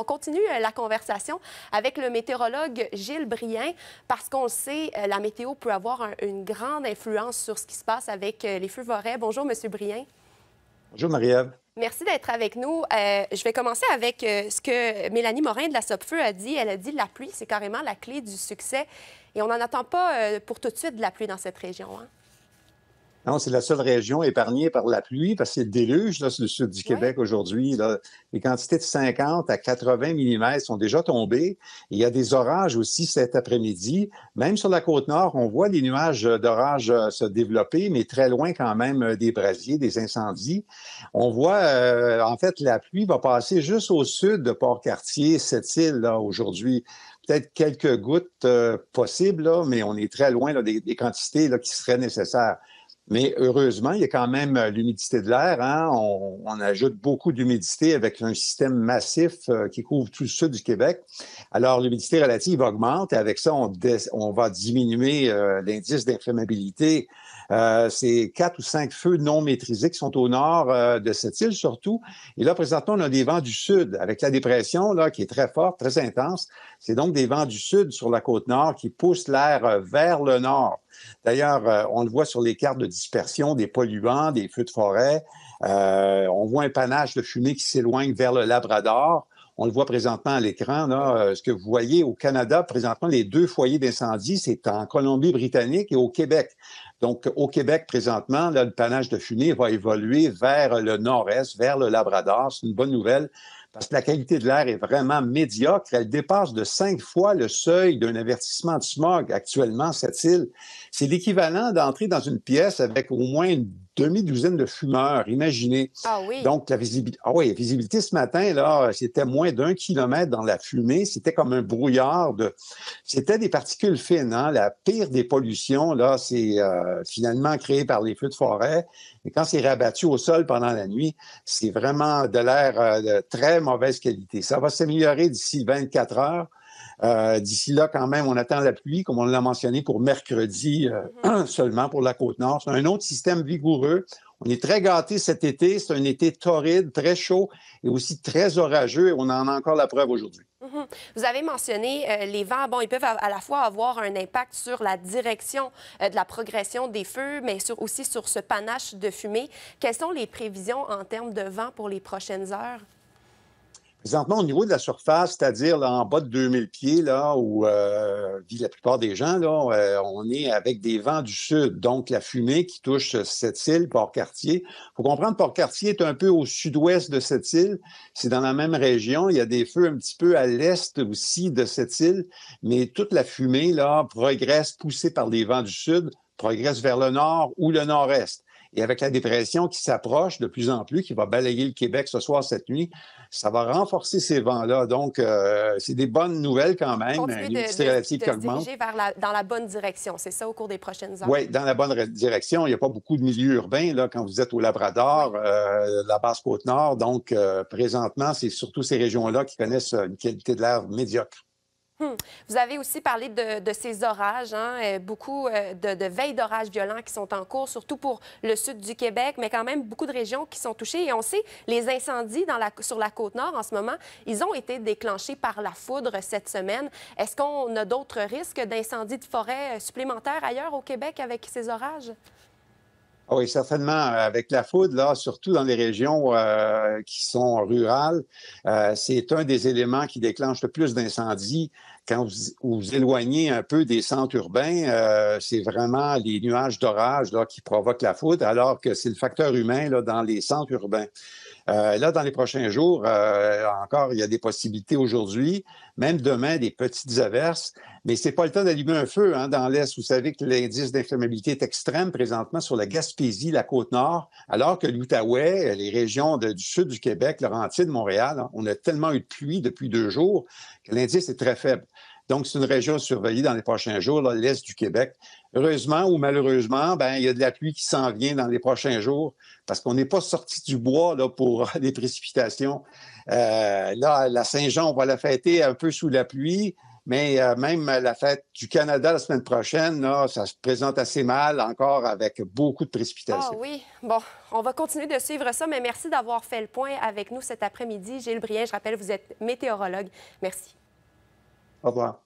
On continue euh, la conversation avec le météorologue Gilles Brien parce qu'on sait, euh, la météo peut avoir une grande influence sur ce qui se passe avec euh, les feux forêts. Bonjour, Monsieur Brien. Bonjour, Marie-Ève. Merci d'être avec nous. je vais commencer avec ce que Mélanie Morin de la Sopfeu a dit. Elle a dit la pluie, c'est carrément la clé du succès. Et on n'en attend pas pour tout de suite de la pluie dans cette région. Hein. Non, c'est la seule région épargnée par la pluie parce que déluge là, sur le sud du Québec aujourd'hui. Les quantités de 50 à 80 mm sont déjà tombées. Il y a des orages aussi cet après-midi. Même sur la côte nord, on voit les nuages d'orages euh, se développer, mais très loin quand même euh, des brasiers, des incendies. On voit, euh, en fait, la pluie va passer juste au sud de Port-Cartier, cette île aujourd'hui peut-être quelques gouttes possibles, mais on est très loin des, quantités qui seraient nécessaires. Mais heureusement, il y a quand même euh, l'humidité de l'air. Hein. On, ajoute beaucoup d'humidité avec un système massif euh, qui couvre tout le sud du Québec. Alors, l'humidité relative augmente et avec ça, on, va diminuer euh, l'indice d'inflammabilité. c'est quatre ou cinq feux non maîtrisés qui sont au nord de cette île surtout. Et là, présentement, on a des vents du sud avec la dépression là, qui est très forte, très intense. C'est donc des vents du sud sur la côte nord qui poussent l'air vers le nord. D'ailleurs, euh, on le voit sur les cartes de dispersion des polluants, des feux de forêt. Euh, on voit un panache de fumée qui s'éloigne vers le Labrador. On le voit présentement à l'écran. Euh, ce que vous voyez au Canada, présentement, les deux foyers d'incendie, c'est en Colombie-Britannique et au Québec. Donc, au Québec, présentement, le panache de fumée va évoluer vers le nord-est, vers le Labrador. C'est une bonne nouvelle parce que la qualité de l'air est vraiment médiocre. Elle dépasse de cinq fois le seuil d'un avertissement de smog actuellement, cette île. C'est l'équivalent d'entrer dans une pièce avec au moins une demi-douzaine de fumeurs, imaginez. Ah oui. Donc, la visibilité. Ah visibilité ce matin, là, c'était moins d'un kilomètre dans la fumée. C'était comme un brouillard de. C'était des particules fines, hein. La pire des pollutions, là, c'est euh, finalement créé par les feux de forêt. Et quand c'est rabattu au sol pendant la nuit, c'est vraiment de l'air euh, de très mauvaise qualité. Ça va s'améliorer d'ici 24 heures. Euh, d'ici là, quand même, on attend la pluie, comme on l'a mentionné pour mercredi euh, mm-hmm. seulement pour la Côte-Nord. C'est un autre système vigoureux. On est très gâté cet été. C'est un été torride, très chaud et aussi très orageux. Et on en a encore la preuve aujourd'hui. Mm-hmm. Vous avez mentionné euh, les vents. Bon, ils peuvent à la fois avoir un impact sur la direction de la progression des feux, mais aussi sur ce panache de fumée. Quelles sont les prévisions en termes de vent pour les prochaines heures? Présentement, au niveau de la surface, c'est-à-dire en bas de 2000 pieds, là, où euh, vit la plupart des gens, euh, on est avec des vents du sud, donc la fumée qui touche cette île, Port-Cartier. Il faut comprendre, Port-Cartier est un peu au sud-ouest de cette île. C'est dans la même région. Il y a des feux un petit peu à l'est aussi de cette île, mais toute la fumée là, progresse, poussée par les vents du sud, progresse vers le nord ou le nord-est. Et avec la dépression qui s'approche de plus en plus, qui va balayer le Québec ce soir, cette nuit, ça va renforcer ces vents-là. Donc, euh, c'est des bonnes nouvelles quand même. Se vers dans la bonne direction, c'est ça, au cours des prochaines heures? Oui, dans la bonne direction. Il n'y a pas beaucoup de milieux urbains là, quand vous êtes au Labrador, euh, la Basse-Côte-Nord. Donc, euh, présentement, c'est surtout ces régions-là qui connaissent une qualité de l'air médiocre. Hmm. Vous avez aussi parlé de, ces orages, hein, euh, beaucoup euh, de, veilles d'orages violents qui sont en cours, surtout pour le sud du Québec, mais quand même beaucoup de régions qui sont touchées. Et on sait, les incendies sur la côte nord en ce moment, ils ont été déclenchés par la foudre cette semaine. Est-ce qu'on a d'autres risques d'incendies de forêt euh, supplémentaires ailleurs au Québec avec ces orages? Ah oui, certainement. Avec la foudre, là, surtout dans les régions euh, qui sont rurales, euh, c'est un des éléments qui déclenche le plus d'incendies. Quand vous vous éloignez un peu des centres urbains, euh, c'est vraiment les nuages d'orage qui provoquent la foudre, alors que c'est le facteur humain là, dans les centres urbains. Euh, là, dans les prochains jours, euh, encore, il y a des possibilités aujourd'hui, même demain, des petites averses, mais ce n'est pas le temps d'allumer un feu hein, dans l'Est. Vous savez que l'indice d'inflammabilité est extrême présentement sur la Gaspésie, la Côte-Nord, alors que l'Outaouais, les régions du sud du Québec, de Montréal, hein, on a tellement eu de pluie depuis deux jours que l'indice est très faible. Donc, c'est une région à surveiller dans les prochains jours, l'est du Québec. Heureusement ou malheureusement, ben, il y a de la pluie qui s'en vient dans les prochains jours parce qu'on n'est pas sorti du bois là, pour les précipitations. Euh, là, la Saint-Jean, on va la fêter un peu sous la pluie. Mais euh, même la fête du Canada la semaine prochaine, ça se présente assez mal encore avec beaucoup de précipitations. Ah oui, bon, on va continuer de suivre ça, mais merci d'avoir fait le point avec nous cet après-midi. Gilles Brien, je rappelle, vous êtes météorologue. Merci. Olá.